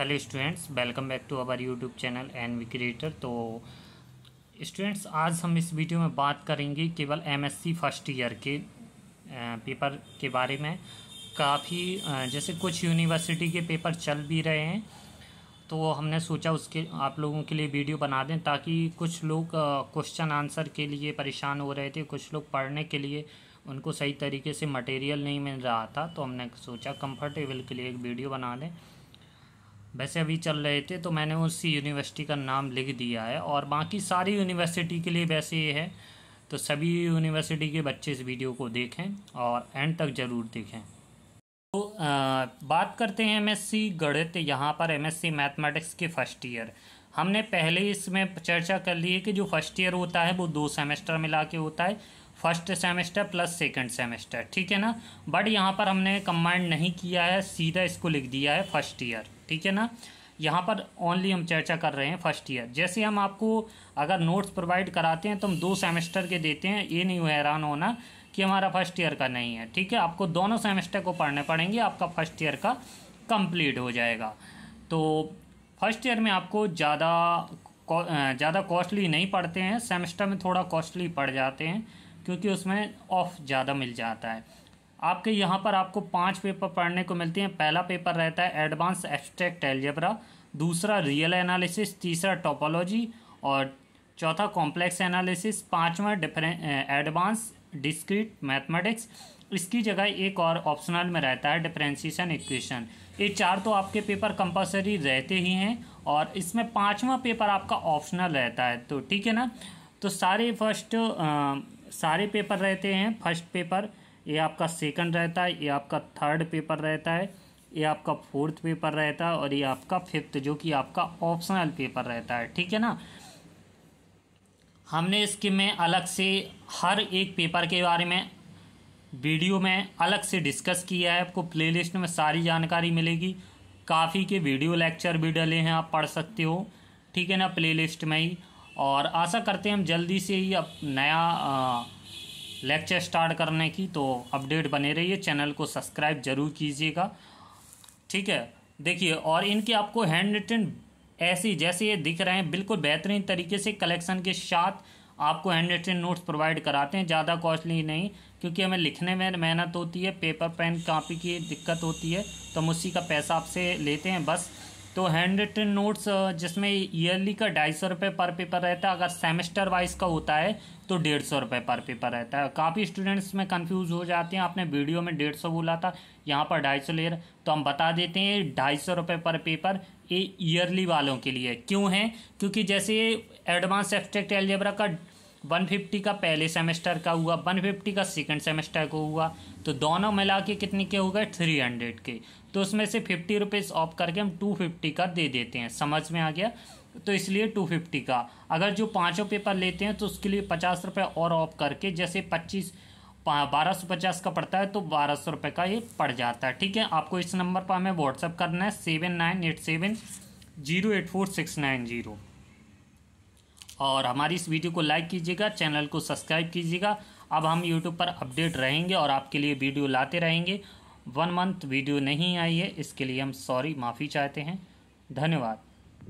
hello students welcome back to our YouTube channel N V creator तो students आज हम इस वीडियो में बात करेंगे केवल एमएससी फर्स्ट ईयर के पेपर के बारे में काफ़ी जैसे कुछ यूनिवर्सिटी के पेपर चल भी रहे हैं तो हमने सोचा उसके आप लोगों के लिए वीडियो बना दें ताकि कुछ लोग क्वेश्चन आंसर के लिए परेशान हो रहे थे कुछ लोग पढ़ने के लिए उनको सही तरीके से मटेरियल नहीं मिल रहा था तो हमने सोचा कंफर्टेबल के लिए एक वीडियो बना दें वैसे अभी चल रहे थे तो मैंने उसी यूनिवर्सिटी का नाम लिख दिया है और बाकी सारी यूनिवर्सिटी के लिए वैसे ये है तो सभी यूनिवर्सिटी के बच्चे इस वीडियो को देखें और एंड तक ज़रूर देखें तो आ, बात करते हैं एमएससी गणित यहाँ पर एमएससी मैथमेटिक्स के फर्स्ट ईयर हमने पहले इसमें चर्चा कर ली है कि जो फर्स्ट ईयर होता है वो दो सेमेस्टर मिला के होता है first semester plus second semester ठीक है ना बट यहाँ पर हमने कम्बाइंड नहीं किया है सीधा इसको लिख दिया है फर्स्ट ईयर ठीक है ना यहाँ पर ओनली हम चर्चा कर रहे हैं फर्स्ट ईयर जैसे हम आपको अगर नोट्स प्रोवाइड कराते हैं तो हम दो सेमेस्टर के देते हैं ये नहीं हैरान होना कि हमारा फर्स्ट ईयर का नहीं है ठीक है आपको दोनों सेमेस्टर को पढ़ने पड़ेंगे आपका फर्स्ट ईयर का कंप्लीट हो जाएगा तो फर्स्ट ईयर में आपको ज़्यादा ज़्यादा कॉस्टली नहीं पढ़ते हैं सेमेस्टर में थोड़ा कॉस्टली पड़ जाते हैं क्योंकि उसमें ऑफ ज़्यादा मिल जाता है आपके यहाँ पर आपको पांच पेपर पढ़ने को मिलते हैं पहला पेपर रहता है एडवांस एक्सट्रैक्ट एल्जेब्रा दूसरा रियल एनालिसिस तीसरा टोपोलॉजी और चौथा कॉम्प्लेक्स एनालिसिस पाँचवा एडवांस डिस्क्रीट मैथमेटिक्स इसकी जगह एक और ऑप्शनल में रहता है डिफ्रेंसीसन इक्वेशन ये चार तो आपके पेपर कंपलसरी रहते ही हैं और इसमें पाँचवा पेपर आपका ऑप्शनल रहता है तो ठीक है ना तो सारे फर्स्ट सारे पेपर रहते हैं फर्स्ट पेपर ये आपका सेकंड रहता है ये आपका थर्ड पेपर रहता है ये आपका फोर्थ पेपर रहता है और ये आपका फिफ्थ जो कि आपका ऑप्शनल पेपर रहता है ठीक है ना हमने इसके में अलग से हर एक पेपर के बारे में वीडियो में अलग से डिस्कस किया है आपको प्लेलिस्ट में सारी जानकारी मिलेगी काफ़ी के वीडियो लेक्चर भी डले हैं आप पढ़ सकते हो ठीक है ना प्लेलिस्ट में ही और आशा करते हैं हम जल्दी से ही अब नया लेक्चर स्टार्ट करने की तो अपडेट बने रहिए चैनल को सब्सक्राइब जरूर कीजिएगा ठीक है देखिए और इनके आपको हैंड रिटन ऐसी जैसे ये दिख रहे हैं बिल्कुल बेहतरीन तरीके से कलेक्शन के साथ आपको हैंड रिटन नोट्स प्रोवाइड कराते हैं ज़्यादा कॉस्टली नहीं क्योंकि हमें लिखने में मेहनत होती है पेपर पेन कापी की दिक्कत होती है तो हम उसी का पैसा आपसे लेते हैं बस तो हैंड रिटन नोट्स जिसमें ईयरली का ढाई सौ रुपये पर पेपर रहता है अगर सेमेस्टर वाइज का होता है तो डेढ़ सौ रुपये पर पेपर रहता है काफ़ी स्टूडेंट्स में कंफ्यूज हो जाते हैं आपने वीडियो में डेढ़ सौ बोला था यहाँ पर ढाई सौ ले रहा तो हम बता देते हैं ढाई सौ रुपये पर पेपर ये ईयरली वालों के लिए क्यों है क्योंकि जैसे एडवांस एक्सट्रेक्ट एलजेबरा का 150 का पहले सेमेस्टर का हुआ 150 का सेकंड सेमेस्टर का हुआ तो दोनों मिला के कितने के हो गए 300 के तो उसमें से फिफ्टी रुपीज़ ऑफ करके हम 250 का दे देते हैं समझ में आ गया तो इसलिए 250 का अगर जो पाँचों पेपर लेते हैं तो उसके लिए पचास रुपये और ऑफ करके जैसे पच्चीस बारह सौ पचास का पड़ता है तो बारह सौ रुपये का ये पड़ जाता है ठीक है आपको इस नंबर पर हमें व्हाट्सअप करना है seven nine eight seven zero eight four six nine zero और हमारी इस वीडियो को लाइक कीजिएगा चैनल को सब्सक्राइब कीजिएगा अब हम यूट्यूब पर अपडेट रहेंगे और आपके लिए वीडियो लाते रहेंगे वन मंथ वीडियो नहीं आई है इसके लिए हम सॉरी माफ़ी चाहते हैं धन्यवाद